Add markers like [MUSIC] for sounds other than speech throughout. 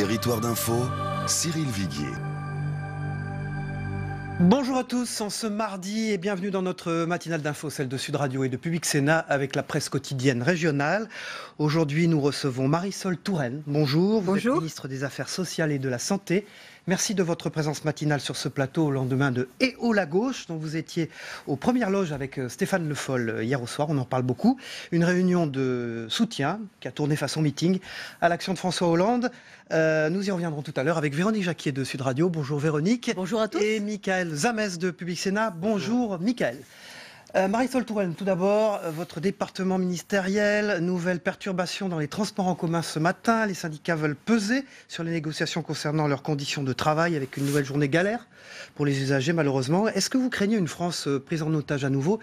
Territoire d'info, Cyril Viguier. Bonjour à tous, en ce mardi et bienvenue dans notre matinale d'info, celle de Sud Radio et de Public Sénat avec la presse quotidienne régionale. Aujourd'hui, nous recevons Marisol Touraine. Bonjour, vous ministre des Affaires sociales et de la Santé. Merci de votre présence matinale sur ce plateau au lendemain de Et au la gauche, dont vous étiez aux premières loges avec euh, Stéphane Le Foll euh, hier au soir. On en parle beaucoup. Une réunion de soutien qui a tourné façon meeting à l'action de François Hollande. Euh, nous y reviendrons tout à l'heure avec Véronique Jacquier de Sud Radio. Bonjour Véronique. Bonjour à tous. Et Michael Zames de Public Sénat. Bonjour, Bonjour. Michael. Euh, marie Marisol Touraine, tout d'abord, euh, votre département ministériel, nouvelle perturbation dans les transports en commun ce matin. Les syndicats veulent peser sur les négociations concernant leurs conditions de travail avec une nouvelle journée galère pour les usagers, malheureusement. Est-ce que vous craignez une France euh, prise en otage à nouveau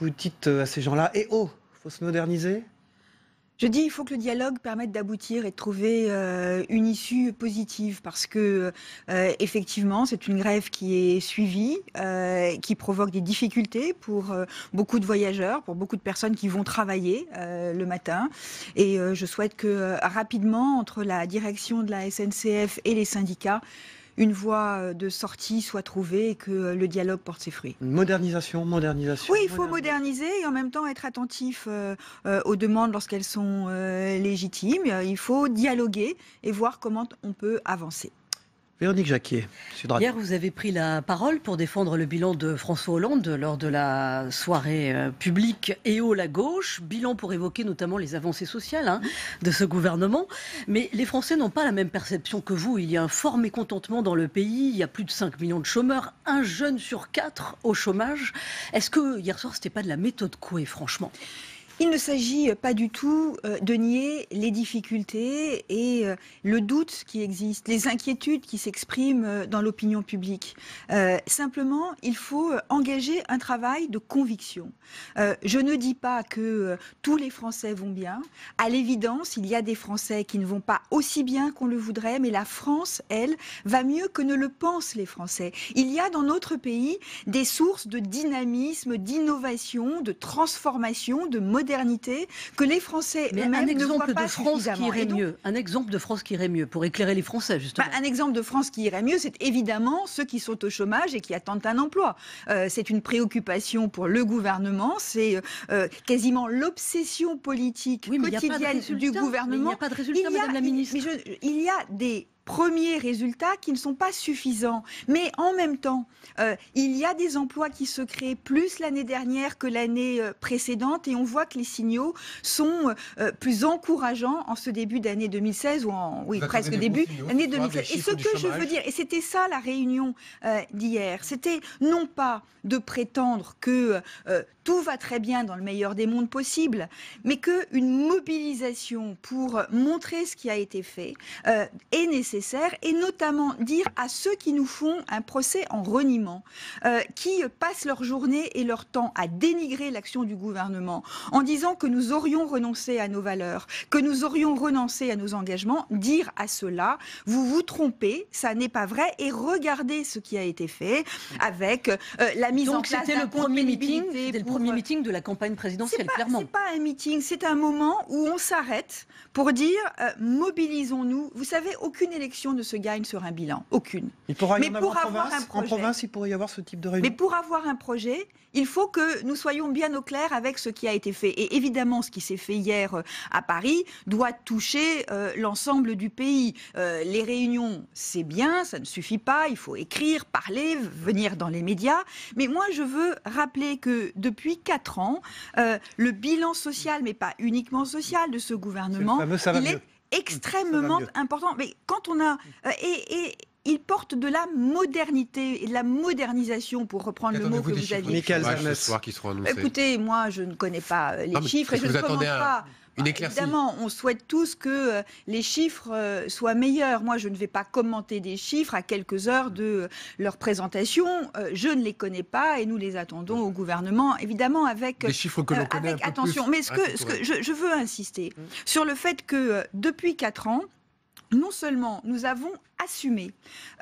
Vous dites à ces gens-là, eh oh, faut se moderniser, je dis, il faut que le dialogue permette d'aboutir et de trouver euh, une issue positive, parce que euh, effectivement, c'est une grève qui est suivie, euh, qui provoque des difficultés pour beaucoup de voyageurs, pour beaucoup de personnes qui vont travailler le matin. Et je souhaite que rapidement, entre la direction de la SNCF et les syndicats, une voie euh, de sortie soit trouvée et que euh, le dialogue porte ses fruits. Modernisation, modernisation. Oui, il faut moderniser et en même temps être attentif euh, aux demandes lorsqu'elles sont légitimes. Il faut dialoguer et voir comment on peut avancer. Véronique Jacquier, Hier, vous avez pris la parole pour défendre le bilan de François Hollande lors de la soirée euh, publique EO la gauche. Bilan pour évoquer notamment les avancées sociales hein, de ce gouvernement. Mais les Français n'ont pas la même perception que vous. Il y a un fort mécontentement dans le pays. Il y a plus de 5 millions de chômeurs. Un jeune sur quatre au chômage. Est-ce que hier soir, c'était pas de la méthode Coué, franchement il ne s'agit pas du tout euh, de nier les difficultés et euh, le doute qui existent, les inquiétudes qui s'expriment euh, dans l'opinion publique. simplement, il faut engager un travail de conviction. je ne dis pas que tous les Français vont bien. À l'évidence, il y a des Français qui ne vont pas aussi bien qu'on le voudrait, mais la France, elle, va mieux que ne le pensent les Français. Il y a dans notre pays des sources de dynamisme, d'innovation, de transformation, de modernisation que les Français un exemple de France qui irait mieux. Un exemple de France qui irait mieux pour éclairer les Français justement. Bah, un exemple de France qui irait mieux, c'est évidemment ceux qui sont au chômage et qui attendent un emploi. Euh, c'est une préoccupation pour le gouvernement. C'est euh, euh, quasiment l'obsession politique quotidienne du gouvernement. il n'y a pas de résultat, Madame la Ministre. mais il y a des premiers résultats qui ne sont pas suffisants. Mais en même temps, euh, il y a des emplois qui se créent plus l'année dernière que l'année euh, précédente et on voit que les signaux sont euh, plus encourageants en ce début d'année 2016 ou en oui, presque début d'année 2016. Et ce que je veux dire, et c'était ça la réunion d'hier, c'était non pas de prétendre que tout va très bien dans le meilleur des mondes possible, mais qu'une mobilisation pour montrer ce qui a été fait est nécessaire et notamment dire à ceux qui nous font un procès en reniement, euh, qui passent leur journée et leur temps à dénigrer l'action du gouvernement en disant que nous aurions renoncé à nos valeurs, que nous aurions renoncé à nos engagements, dire à ceux-là, vous vous trompez, ça n'est pas vrai et regardez ce qui a été fait avec euh, la mise en place c'était le premier meeting, c'était le premier euh, meeting de la campagne présidentielle clairement. C'est pas un meeting, c'est un moment où on s'arrête pour dire mobilisons-nous. Vous savez aucune ne se gagne sur un bilan, aucune. Il pourra Mais pour avoir un projet, en province, il pourrait y avoir ce type de réunion. Mais pour avoir un projet, il faut que nous soyons bien au clair avec ce qui a été fait. Et évidemment, ce qui s'est fait hier euh, à Paris doit toucher euh, l'ensemble du pays. Euh, les réunions, c'est bien, ça ne suffit pas, il faut écrire, parler, venir dans les médias. Mais moi, je veux rappeler que depuis quatre ans, le bilan social, mais pas uniquement social, de ce gouvernement, est extrêmement important. Mais quand on a... Euh, et, il porte de la modernité et de la modernisation, pour reprendre le mot que vous aviez. Bah, Écoutez, moi, je ne connais pas euh, les chiffres et je ne commente pas bah, évidemment, on souhaite tous que euh, les chiffres euh, soient meilleurs. Moi, je ne vais pas commenter des chiffres à quelques heures de euh, leur présentation. Je ne les connais pas et nous les attendons au gouvernement, évidemment, avec, attention. Mais ce que, je, veux insister mm. sur le fait que depuis quatre ans, non seulement nous avons assumer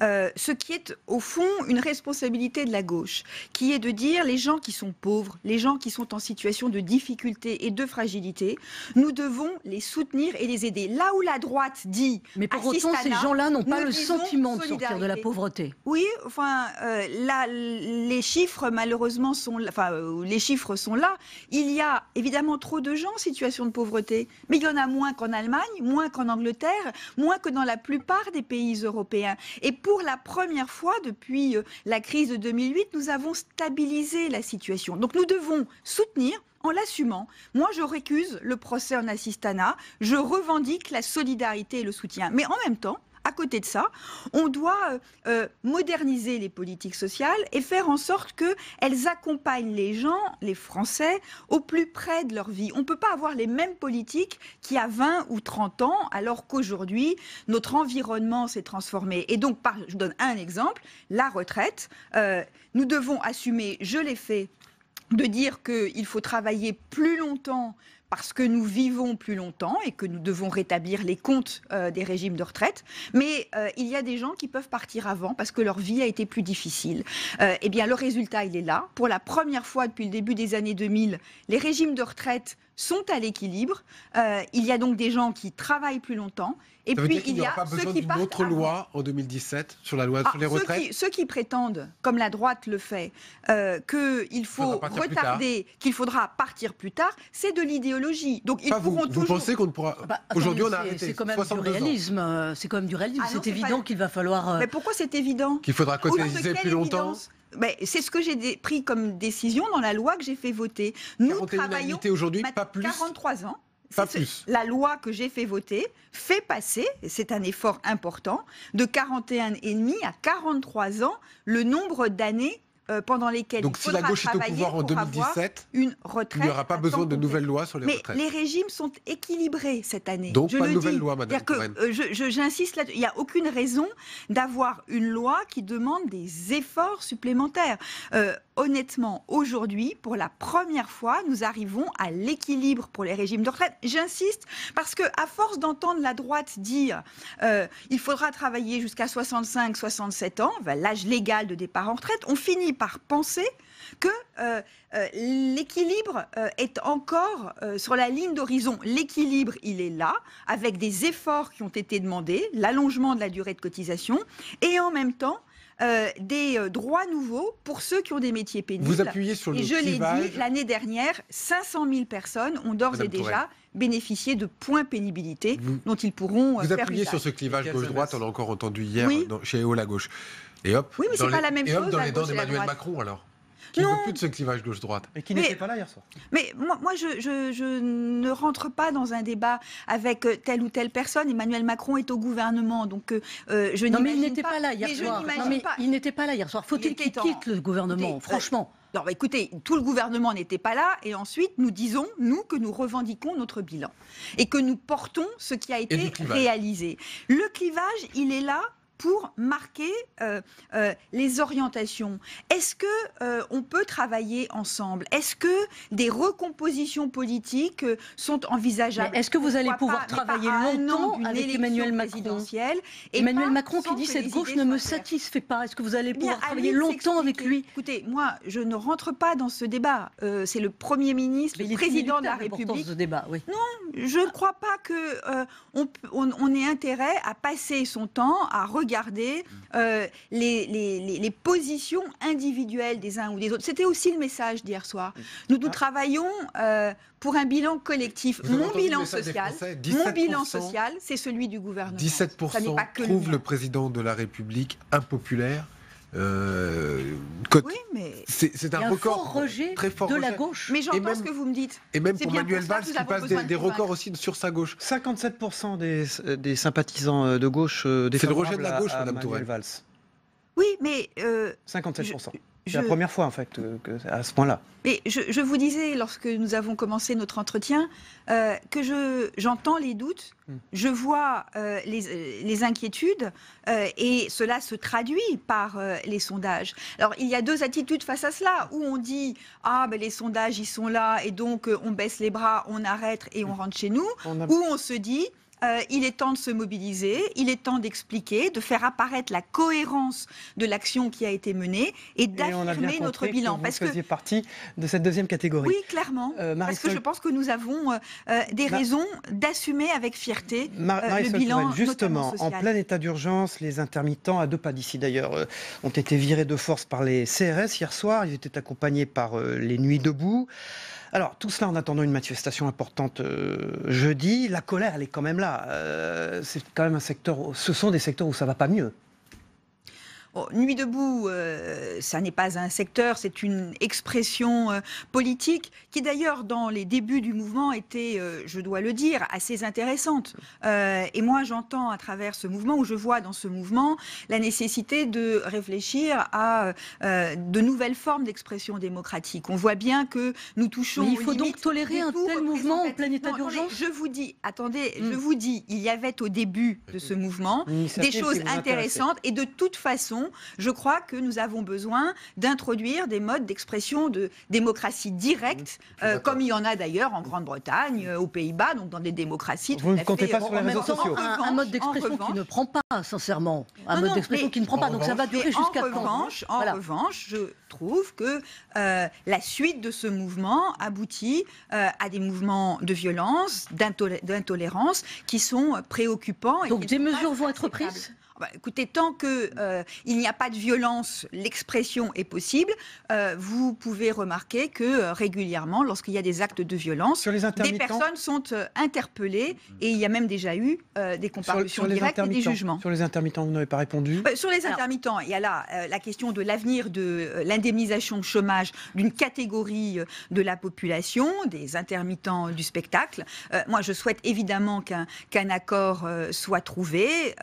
euh, ce qui est au fond une responsabilité de la gauche, qui est de dire les gens qui sont pauvres, les gens qui sont en situation de difficulté et de fragilité, nous devons les soutenir et les aider. Là où la droite dit, mais pour autant ces gens-là n'ont pas le sentiment de sortir de la pauvreté. Oui, enfin euh, là les chiffres malheureusement sont, enfin euh, les chiffres sont là. Il y a évidemment trop de gens en situation de pauvreté, mais il y en a moins qu'en Allemagne, moins qu'en Angleterre, moins que dans la plupart des pays européens. Et pour la première fois depuis euh, la crise de 2008, nous avons stabilisé la situation. Donc nous devons soutenir en l'assumant. Moi, je récuse le procès en assistanat. je revendique la solidarité et le soutien. Mais en même temps, à côté de ça, on doit euh, euh, moderniser les politiques sociales et faire en sorte qu'elles accompagnent les gens, les Français, au plus près de leur vie. On ne peut pas avoir les mêmes politiques qu'il y a 20 ou 30 ans, alors qu'aujourd'hui, notre environnement s'est transformé. Et donc, je donne un exemple, la retraite. Euh, nous devons assumer, je l'ai fait, de dire qu'il faut travailler plus longtemps parce que nous vivons plus longtemps et que nous devons rétablir les comptes euh, des régimes de retraite. Mais euh, il y a des gens qui peuvent partir avant parce que leur vie a été plus difficile. Euh, eh bien, le résultat, il est là. Pour la première fois depuis le début des années 2000, les régimes de retraite sont à l'équilibre. Euh, il y a donc des gens qui travaillent plus longtemps. Et puis il y, a pas ceux qui Autre loi en 2017 sur la loi ah, sur les retraites. Ceux qui, prétendent, comme la droite le fait, euh, qu'il faut retarder, qu'il faudra partir plus tard, c'est de l'idéologie. Donc vous. pensez qu'on ne pourra ah bah, Aujourd'hui, on a arrêté. C'est quand même du réalisme. Euh, c'est quand même du réalisme. Ah c'est évident qu'il va falloir. Mais pourquoi c'est évident Qu'il faudra cotiser plus longtemps. Bah, c'est ce que j'ai pris comme décision dans la loi que j'ai fait voter. Nous travaillons aujourd'hui, 43 ans. Pas la loi que j'ai fait voter fait passer, c'est un effort important, de 41,5 à 43 ans le nombre d'années euh, pendant lesquelles Donc il faudra si la gauche pouvoir en 2017, une retraite il n'y aura pas besoin de nouvelles lois sur les Mais les régimes sont équilibrés cette année. Donc pas de nouvelles lois, madame. Euh, J'insiste là Il n'y a aucune raison d'avoir une loi qui demande des efforts supplémentaires. Euh, honnêtement, aujourd'hui, pour la première fois, nous arrivons à l'équilibre pour les régimes de retraite. J'insiste parce que, à force d'entendre la droite dire qu'il euh, il faudra travailler jusqu'à 65, 67 ans, ben, l'âge légal de départ en retraite, on finit par penser que euh, euh, l'équilibre est encore sur la ligne d'horizon. L'équilibre, il est là, avec des efforts qui ont été demandés, l'allongement de la durée de cotisation, et en même temps, euh, des euh, droits nouveaux pour ceux qui ont des métiers pénibles. Vous appuyez sur le Et je l'ai dit, l'année dernière, 500 000 personnes ont d'ores et déjà bénéficié de points pénibilité dont ils pourront euh, vous Vous appuyez sur ce clivage gauche-droite, on l'a encore entendu hier chez EO la gauche. Et hop, oui, mais c'est pas la même et hop, dans les dents d'Emmanuel Macron alors qui non. veut plus de ce clivage gauche-droite. Et qui n'était pas là hier soir. Mais moi, je, ne rentre pas dans un débat avec euh, telle ou telle personne. Emmanuel Macron est au gouvernement, donc euh, euh, je Non, mais il n'était pas, là hier soir. il n'était pas là hier soir. Faut-il qu'il quitte le gouvernement, franchement non, écoutez, tout le gouvernement n'était pas là, et ensuite nous disons, nous, que nous revendiquons notre bilan et que nous portons ce qui a été réalisé. Le clivage, il est là pour marquer euh, euh, les orientations Est-ce que euh, on peut travailler ensemble Est-ce que des recompositions politiques sont envisageables Est-ce que vous allez pouvoir travailler longtemps avec Emmanuel Macron Emmanuel Macron qui dit cette gauche ne me satisfait pas. Est-ce que vous allez pouvoir travailler longtemps avec lui Écoutez, moi, je ne rentre pas dans ce débat. C'est le Premier ministre, le président de la République. débat, oui. Non, je ne crois pas que on, ait intérêt à passer son temps à regarder regarder euh, les, positions individuelles des uns ou des autres. C'était aussi le message d'hier soir. Nous, nous ah. travaillons euh, pour un bilan collectif. Mon bilan, social, mon bilan social, c'est celui du gouvernement. 17% le président de la République impopulaire. Euh, mais c'est un record très fort de la gauche. Mais j'entends ce que vous me dites. Et même pour Manuel Valls, qui passe des, records aussi sur sa gauche. 57% des, sympathisants euh, de gauche euh, C'est le rejet de la gauche, Madame Valls. Oui, mais. 57%. C'est la première fois, en fait, euh, à ce point-là. Mais je, vous disais, lorsque nous avons commencé notre entretien, euh, que je, j'entends les doutes, hmm. je vois euh, les, inquiétudes, et cela se traduit par les sondages. Alors, il y a deux attitudes face à cela, où on dit « Ah, ben, les sondages, ils sont là, et donc on baisse les bras, on arrête et on hmm. rentre chez nous », ou on se dit « euh, il est temps de se mobiliser, il est temps d'expliquer, de faire apparaître la cohérence de l'action qui a été menée et, d'affirmer notre bilan. vous parce que partie de cette deuxième catégorie. Oui, clairement. Euh, parce que je pense que nous avons euh, des raisons d'assumer avec fierté le bilan. Justement, en plein état d'urgence, les intermittents, à deux pas d'ici d'ailleurs, ont été virés de force par les CRS hier soir. Ils étaient accompagnés par les Nuits debout. Alors, tout cela en attendant une manifestation importante euh, jeudi. La colère, elle est quand même là. Euh, c'est quand même un secteur, ce sont des secteurs où ça va pas mieux. Nuit debout, euh, ça n'est pas un secteur, c'est une expression euh, politique qui d'ailleurs dans les débuts du mouvement était, euh, je dois le dire, assez intéressante. et moi j'entends à travers ce mouvement, ou je vois dans ce mouvement, la nécessité de réfléchir à de nouvelles formes d'expression démocratique. On voit bien que nous touchons... il faut donc tolérer un tel mouvement en plein état d'urgence Je vous dis, attendez, je hmm. vous dis, il y avait au début de ce mouvement mmh. des choses intéressantes et de toute façon, je crois que nous avons besoin d'introduire des modes d'expression de démocratie directe, euh, comme il y en a d'ailleurs en Grande-Bretagne, euh, aux Pays-Bas, donc dans des démocraties. Vous ne comptez pas sur les réseaux sociaux. Un, mode d'expression qui ne prend pas, sincèrement. Un ah mode d'expression qui ne prend pas, donc ça va durer jusqu'à quand En revanche, je trouve que euh, la suite de ce mouvement aboutit à des mouvements de violence, d'intolérance, qui sont préoccupants. donc des mesures vont être prises bah, écoutez, tant qu'il euh, n'y a pas de violence, l'expression est possible. Euh, vous pouvez remarquer que euh, régulièrement, lorsqu'il y a des actes de violence, des personnes sont interpellées et il y a même déjà eu des comparutions directes et des jugements. Sur les intermittents, vous n'avez pas répondu. sur les intermittents, il y a là la question de l'avenir de l'indemnisation chômage d'une catégorie de la population, des intermittents du spectacle. moi, je souhaite évidemment qu'un accord soit trouvé,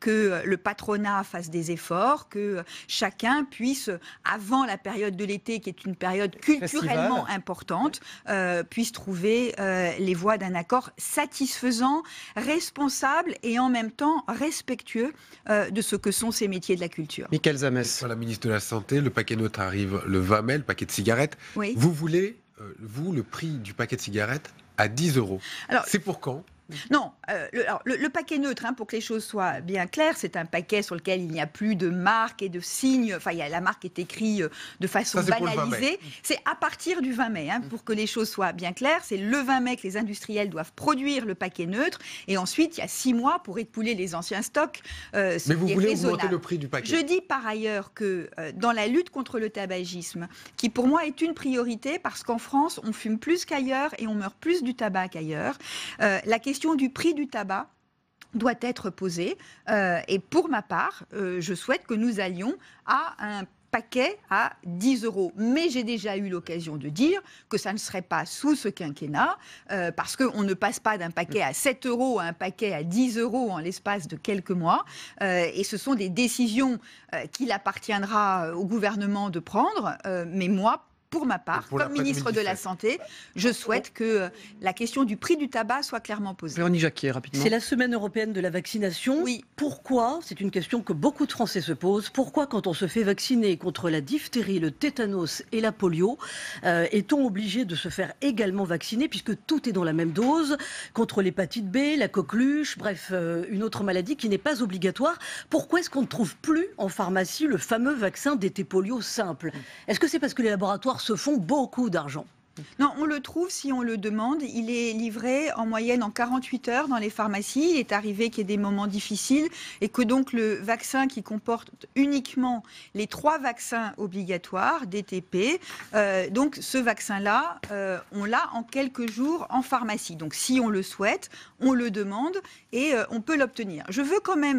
que le patronat fasse des efforts, que chacun puisse, avant la période de l'été, qui est une période culturellement importante, euh, puisse trouver euh, les voies d'un accord satisfaisant, responsable et en même temps respectueux euh, de ce que sont ces métiers de la culture. Michael Zamès. La ministre de la Santé, le paquet neutre arrive le 20 mai, le paquet de cigarettes. Vous voulez, vous, le prix du paquet de cigarettes à 10 euros. Alors, C'est pour quand non, euh, le, paquet neutre, hein, pour que les choses soient bien claires, c'est un paquet sur lequel il n'y a plus de marque et de signe. Enfin, la marque est écrite euh, de façon banalisée. C'est à partir du 20 mai, hein, mm. pour que les choses soient bien claires. C'est le 20 mai que les industriels doivent produire le paquet neutre. Et ensuite, il y a six mois pour écouler les anciens stocks. Euh, Mais vous voulez augmenter le prix du paquet Je dis par ailleurs que dans la lutte contre le tabagisme, qui pour moi est une priorité parce qu'en France, on fume plus qu'ailleurs et on meurt plus du tabac qu'ailleurs, la question du prix du tabac doit être posé euh, et pour ma part, euh, je souhaite que nous allions à un paquet à 10 euros. Mais j'ai déjà eu l'occasion de dire que ça ne serait pas sous ce quinquennat, euh, parce qu'on ne passe pas d'un paquet à 7 euros à un paquet à 10 euros en l'espace de quelques mois. et ce sont des décisions qu'il appartiendra au gouvernement de prendre. mais moi, pour ma part, comme ministre de la Santé, je souhaite que euh, la question du prix du tabac soit clairement posée. Jacquier, rapidement. C'est la semaine européenne de la vaccination. Pourquoi, c'est une question que beaucoup de Français se posent, pourquoi quand on se fait vacciner contre la diphtérie, le tétanos et la polio, euh, est-on obligé de se faire également vacciner puisque tout est dans la même dose, contre l'hépatite B, la coqueluche, bref, euh, une autre maladie qui n'est pas obligatoire Pourquoi est-ce qu'on ne trouve plus en pharmacie le fameux vaccin d'été polio simple Est-ce que c'est parce que les laboratoires se font beaucoup d'argent. Non, on le trouve si on le demande. Il est livré en moyenne en 48 heures dans les pharmacies. Il est arrivé qu'il y ait des moments difficiles et que donc le vaccin qui comporte uniquement les trois vaccins obligatoires, DTP, euh, donc ce vaccin-là, euh, on l'a en quelques jours en pharmacie. Donc si on le souhaite, on le demande et euh, on peut l'obtenir. Je veux quand même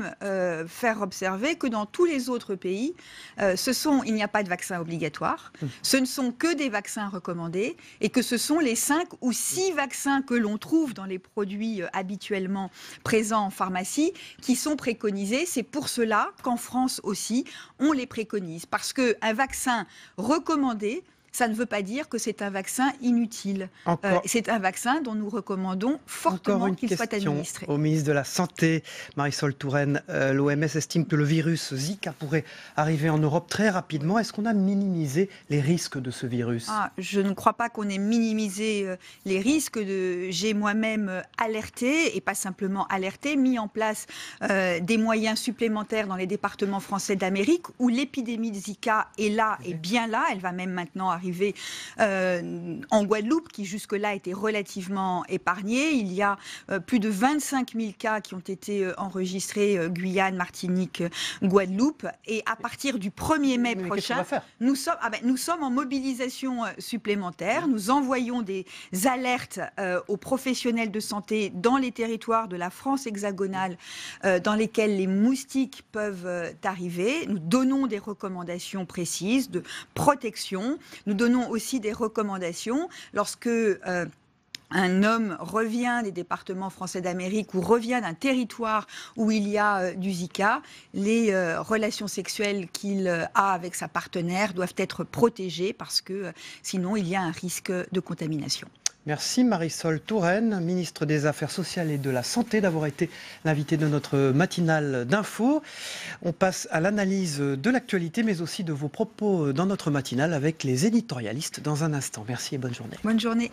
faire observer que dans tous les autres pays, il n'y a pas de vaccin obligatoire. Mmh. Ce ne sont que des vaccins recommandés et que ce sont les cinq ou six vaccins que l'on trouve dans les produits euh, habituellement présents en pharmacie qui sont préconisés. C'est pour cela qu'en France aussi, on les préconise. Parce qu'un vaccin recommandé ça ne veut pas dire que c'est un vaccin inutile. Euh, c'est un vaccin dont nous recommandons fortement qu'il soit administré. Au ministre de la Santé, Marisol Touraine, euh, l'OMS estime que le virus Zika pourrait arriver en Europe très rapidement. Est-ce qu'on a minimisé les risques de ce virus ah, Je ne crois pas qu'on ait minimisé euh, les risques. De... J'ai moi-même alerté, et pas simplement alerté, mis en place des moyens supplémentaires dans les départements français d'Amérique où l'épidémie de Zika est là, et bien là. Elle va même maintenant arriver euh, en Guadeloupe, qui jusque-là était relativement épargnée. Il y a euh, plus de 25 000 cas qui ont été euh, enregistrés Guyane, Martinique, Guadeloupe. Et à partir du 1er mai prochain, nous sommes, ah ben, nous sommes en mobilisation supplémentaire. Mmh. Nous envoyons des alertes aux professionnels de santé dans les territoires de la France hexagonale dans lesquels les moustiques peuvent arriver. Nous donnons des recommandations précises de protection, nous donnons aussi des recommandations lorsque euh, un homme revient des départements français d'Amérique ou revient d'un territoire où il y a euh, du Zika, les euh, relations sexuelles qu'il a avec sa partenaire doivent être protégées parce que sinon il y a un risque de contamination. Merci Marisol Touraine, ministre des Affaires sociales et de la Santé, d'avoir été l'invitée de notre matinale d'info. On passe à l'analyse de l'actualité, mais aussi de vos propos dans notre matinale avec les éditorialistes dans un instant. Merci et bonne journée. Bonne journée.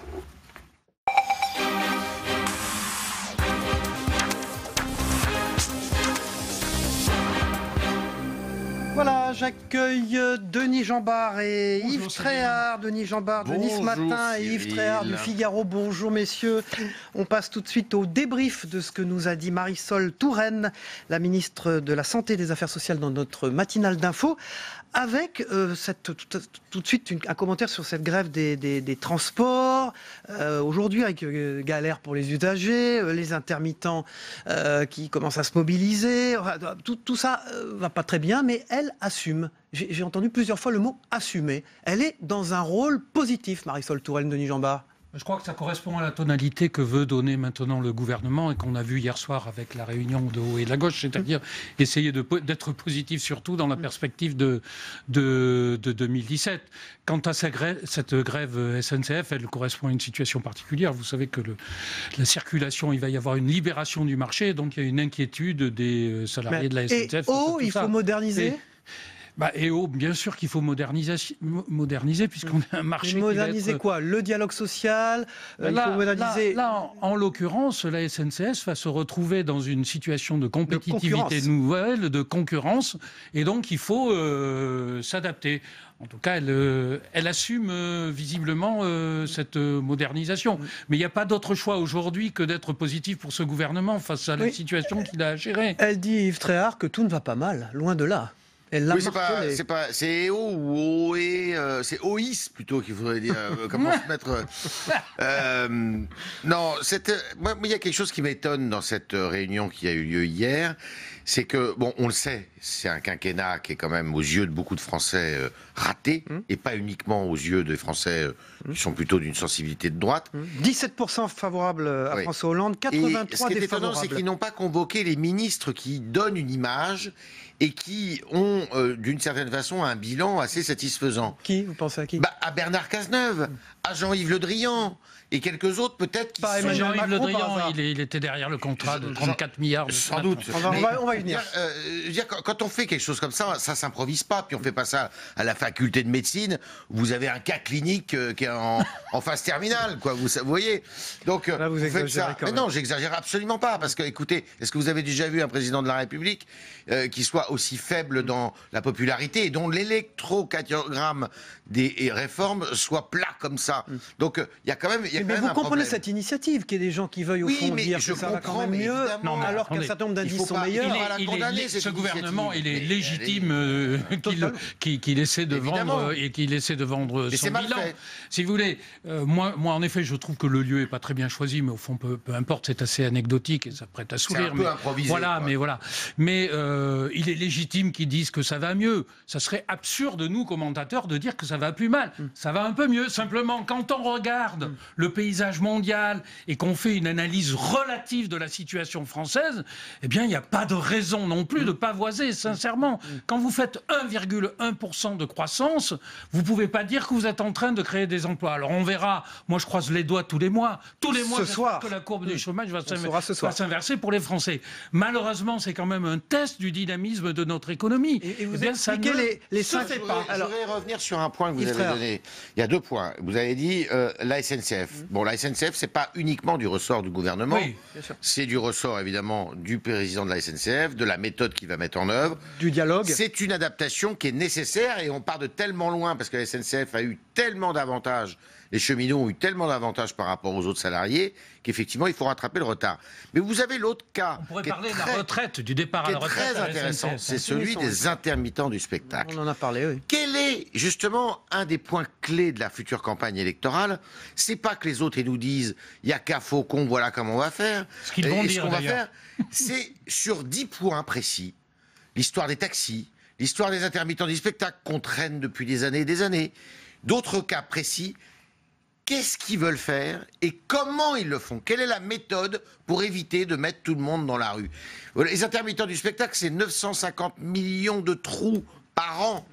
Accueille euh, Denis Bart et Yves Tréhard. Denis Jambard Denis Nice Matin et Yves Tréhard de Figaro. Bonjour messieurs. On passe tout de suite au débrief de ce que nous a dit Marisol Touraine, la ministre de la Santé et des Affaires sociales dans notre matinale d'info avec euh, tout, de suite un commentaire sur cette grève des, transports, euh, aujourd'hui avec euh, galère pour les usagers, les intermittents qui commencent à se mobiliser, tout, tout ça va pas très bien, mais elle assume. J'ai entendu plusieurs fois le mot assumer. Elle est dans un rôle positif, Marisol Tourelle, Denis Jambard. Je crois que ça correspond à la tonalité que veut donner maintenant le gouvernement et qu'on a vu hier soir avec la réunion de haut et de la gauche, c'est-à-dire mm. essayer d'être positif surtout dans la mm. perspective de, de, 2017. Quant à cette grève, euh, SNCF, elle correspond à une situation particulière. Vous savez que le, la circulation, il va y avoir une libération du marché, donc il y a une inquiétude des euh, salariés de la SNCF. Et il faut moderniser bah, et oh, bien sûr qu'il faut moderniser, moderniser puisqu'on a un marché. moderniser qui quoi Le dialogue social euh, bah, là, en, l'occurrence, la SNCF va se retrouver dans une situation de compétitivité nouvelle, de concurrence, et donc il faut euh, s'adapter. En tout cas, elle, euh, assume visiblement cette modernisation. Mais il n'y a pas d'autre choix aujourd'hui que d'être positif pour ce gouvernement face à la situation qu'il a à gérer. Elle dit, Yves Tréhard, que tout ne va pas mal, loin de là oui, c'est pas, c'est ou e, euh, c'est OIS plutôt qu'il faudrait dire. Euh, [LAUGHS] comment se mettre euh, Non, il y a quelque chose qui m'étonne dans cette réunion qui a eu lieu hier, c'est que bon, on le sait, c'est un quinquennat qui est quand même aux yeux de beaucoup de Français raté, hum. et pas uniquement aux yeux des Français hum. qui sont plutôt d'une sensibilité de droite. 17% hum. favorables à François Hollande, 83 et Ce qui est étonnant, c'est qu'ils n'ont pas convoqué les ministres qui donnent une image et qui ont, euh, d'une certaine façon, un bilan assez satisfaisant. Qui Vous pensez à qui bah, À Bernard Cazeneuve, à Jean-Yves Le Drian et quelques autres peut-être qui Pas Emmanuel Le Drian, bah, il, était derrière le contrat de 34 milliards. sans doute. On va, y venir. dire, euh, quand on fait quelque chose comme ça, ça s'improvise pas. Puis on fait pas ça à la faculté de médecine. Vous avez un cas clinique euh, qui est en, phase terminale, quoi. Vous, voyez. Donc Là, vous, exagérez Quand même. Mais non, j'exagère absolument pas parce que, écoutez, est-ce que vous avez déjà vu un président de la République euh, qui soit aussi faible dans la popularité et dont l'électrocardiogramme des réformes soit plat comme ça mm. Donc il y a quand même mais vous comprenez cette initiative qu'il y ait des gens qui veuillent au fond dire que ça va quand même mieux, alors qu'un certain nombre d'indices sont meilleurs. ce gouvernement, il est légitime euh, euh, qu'il essaie de vendre euh, et qui de vendre son bilan. Si vous voulez, moi, moi, en effet, je trouve que le lieu est pas très bien choisi, mais au fond, peu, importe, c'est assez anecdotique et ça prête à sourire. Un peu improvisé, voilà, mais voilà. Mais il est légitime qu'ils disent que ça va mieux. Ça serait absurde, nous commentateurs, de dire que ça va plus mal. Mm. Ça va un peu mieux. Simplement, quand on regarde mm. le paysage mondial et qu'on fait une analyse relative de la situation française, eh bien, il n'y a pas de raison non plus de pavoiser, sincèrement. Mm. Quand vous faites 1,1% de croissance, vous ne pouvez pas dire que vous êtes en train de créer des emplois. Alors, on verra. Moi, je croise les doigts tous les mois. Tous les mois, ce que la courbe du chômage va s'inverser pour les Français. Malheureusement, c'est quand même un test du dynamisme de notre économie. Et, eh vous expliquez les, les Je voudrais revenir sur un point que vous avez donné. Il y a deux points. Vous avez dit euh, la SNCF. Mm. Mmh. Bon, la SNCF, c'est pas uniquement du ressort du gouvernement. c'est du ressort, évidemment, du président de la SNCF, de la méthode qu'il va mettre en œuvre. Du dialogue. C'est une adaptation qui est nécessaire et on part de tellement loin parce que la SNCF a eu tellement d'avantages les cheminots ont eu tellement d'avantages par rapport aux autres salariés qu'effectivement, il faut rattraper le retard. Mais vous avez l'autre cas. On pourrait parler de la retraite, du départ à la retraite. très intéressant, c'est hein. celui des intermittents du spectacle. On en a parlé, oui. Quel est justement un des points clés de la future campagne électorale C'est pas que les autres nous disent il n'y a qu'à Faucon, voilà comment on va faire. Ce qu'ils vont dire, C'est sur dix points précis l'histoire des taxis, l'histoire des intermittents du spectacle qu'on traîne depuis des années et des années, d'autres cas précis, qu'est-ce qu'ils veulent faire et comment ils le font. Quelle est la méthode pour éviter de mettre tout le monde dans la rue Les intermittents du spectacle, c'est 950 millions de trous par an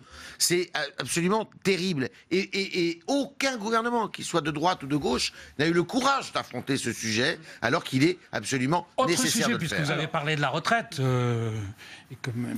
c'est euh, absolument terrible. Et, aucun gouvernement, qu'il soit de droite ou de gauche, n'a eu le courage d'affronter ce sujet, alors qu'il est absolument nécessaire de le puisque vous avez parlé de la retraite, euh, et comme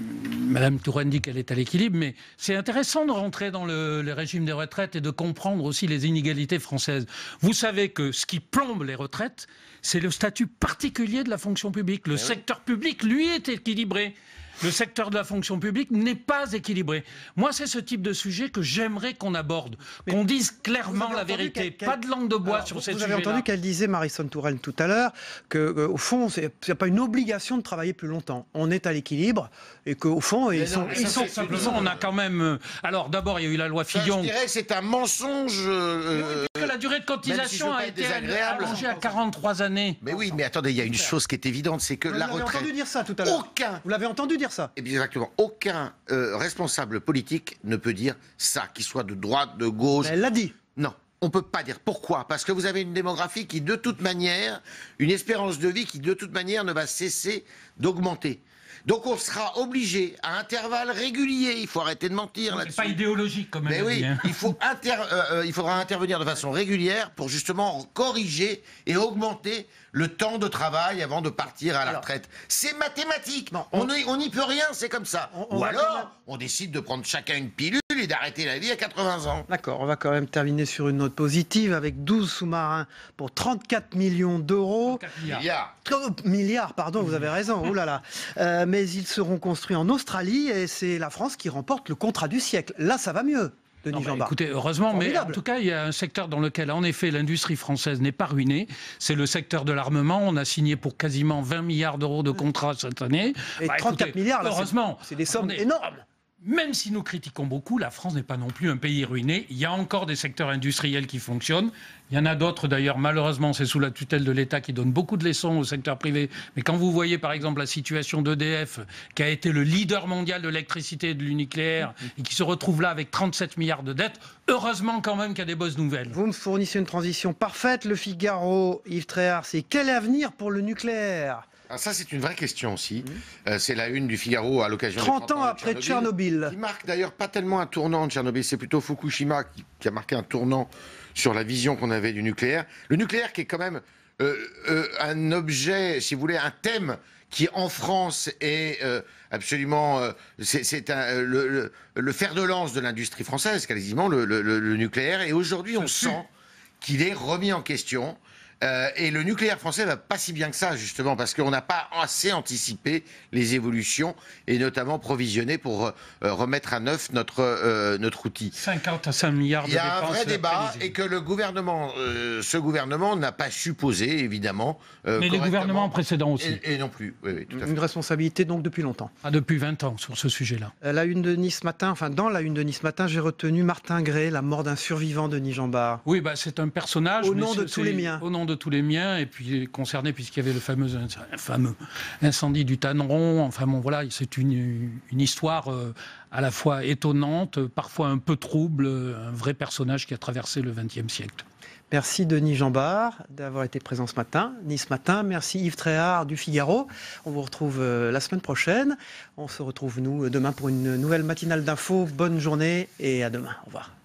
Mme Touraine dit qu'elle est à l'équilibre, mais c'est intéressant de rentrer dans le, les régimes des retraites et de comprendre aussi les inégalités françaises. Vous savez que ce qui plombe les retraites, c'est le statut particulier de la fonction publique. Le eh secteur public, lui, est équilibré le secteur de la fonction publique n'est pas équilibré. Moi, c'est ce type de sujet que j'aimerais qu'on aborde, qu'on dise clairement la vérité, pas de langue de bois sur ces sujets. Vous avez entendu qu'elle disait, Marisson Touraine, tout à l'heure, qu'au euh, au fond, ce n'est pas une obligation de travailler plus longtemps. On est à l'équilibre et qu'au fond, ils, sont, ils sont, simplement, on a quand même. Euh, alors, d'abord, il y a eu la loi Fillon. c'est un mensonge. Euh, que la durée de cotisation a été allongée à 43 années. Mais oui, mais attendez, il y a une chose qui est évidente, c'est que la retraite. Vous l'avez entendu dire ça tout à l'heure. Aucun. Vous l'avez entendu dire ça. Et eh bien exactement. Aucun euh, responsable politique ne peut dire ça, qu'il soit de droite, de gauche. elle l'a dit. Non. On ne peut pas dire. Pourquoi Parce que vous avez une démographie qui, de toute manière, une espérance de vie qui, de toute manière, ne va cesser d'augmenter. Donc on sera obligé, à intervalles réguliers, il faut arrêter de mentir là-dessus. pas idéologique comme même. Mais oui, hein. il, faut euh, euh, il faudra intervenir de façon régulière pour justement corriger et augmenter le temps de travail avant de partir à la retraite. C'est mathématique. Non, on n'y peut rien, c'est comme ça. Ou alors, on décide de prendre chacun une pilule d'arrêter la vie à 80 ans. D'accord, on va quand même terminer sur une note positive avec 12 sous-marins pour 34 millions d'euros. Milliards. milliards, pardon, vous avez raison, oh là là. Euh, mais ils seront construits en Australie et c'est la France qui remporte le contrat du siècle. Là, ça va mieux. Non, écoutez, heureusement, mais en tout cas, il y a un secteur dans lequel, en effet, l'industrie française n'est pas ruinée. C'est le secteur de l'armement. On a signé pour quasiment 20 milliards d'euros de contrats cette année. Et 34 bah, milliards, heureusement. C'est des sommes énormes même si nous critiquons beaucoup, la France n'est pas non plus un pays ruiné. Il y a encore des secteurs industriels qui fonctionnent. Il y en a d'autres d'ailleurs, malheureusement, c'est sous la tutelle de l'État qui donne beaucoup de leçons au secteur privé. Mais quand vous voyez par exemple la situation d'EDF, qui a été le leader mondial de l'électricité et du nucléaire, [LAUGHS] et qui se retrouve là avec 37 milliards de dettes, heureusement quand même qu'il y a des bosses nouvelles. Vous me fournissez une transition parfaite, le Figaro, Yves Tréhard, c'est quel avenir pour le nucléaire ah, ça, c'est une vraie question aussi. Mmh. Euh, c'est la une du Figaro à l'occasion 30, 30 ans, après Tchernobyl, Qui marque d'ailleurs pas tellement un tournant de Tchernobyl, c'est plutôt Fukushima qui, a marqué un tournant sur la vision qu'on avait du nucléaire. Le nucléaire qui est quand même euh, euh, un objet, si vous voulez, un thème qui en France est absolument c'est le, fer de lance de l'industrie française quasiment le, le nucléaire et aujourd'hui on sent qu'il est remis en question euh, et le nucléaire français va pas si bien que ça, justement, parce qu'on n'a pas assez anticipé les évolutions et notamment provisionné pour euh, remettre à neuf notre, euh, notre outil. 5 milliards de Il y a un vrai débat et que le gouvernement, ce gouvernement n'a pas supposé, évidemment. Mais les gouvernements précédents aussi. Et, non plus. Oui, oui, tout à fait. Une responsabilité, donc, depuis longtemps. Ah, depuis 20 ans sur ce sujet-là. La une de Nice matin, enfin, dans la une de Nice matin, j'ai retenu Martin Gray, la mort d'un survivant de Nijambard. Oui, bah, c'est un personnage. Au nom de tous les miens tous les miens, et puis concerné, puisqu'il y avait le fameux, fameux incendie du Tanneron. Enfin bon, voilà, c'est une, une, histoire euh, à la fois étonnante, parfois un peu trouble, euh, un vrai personnage qui a traversé le XXe siècle. Merci Denis Jambard d'avoir été présent ce matin, Nice matin. Merci Yves Tréhard du Figaro. On vous retrouve euh, la semaine prochaine. On se retrouve nous demain pour une nouvelle matinale d'infos. Bonne journée et à demain. Au revoir.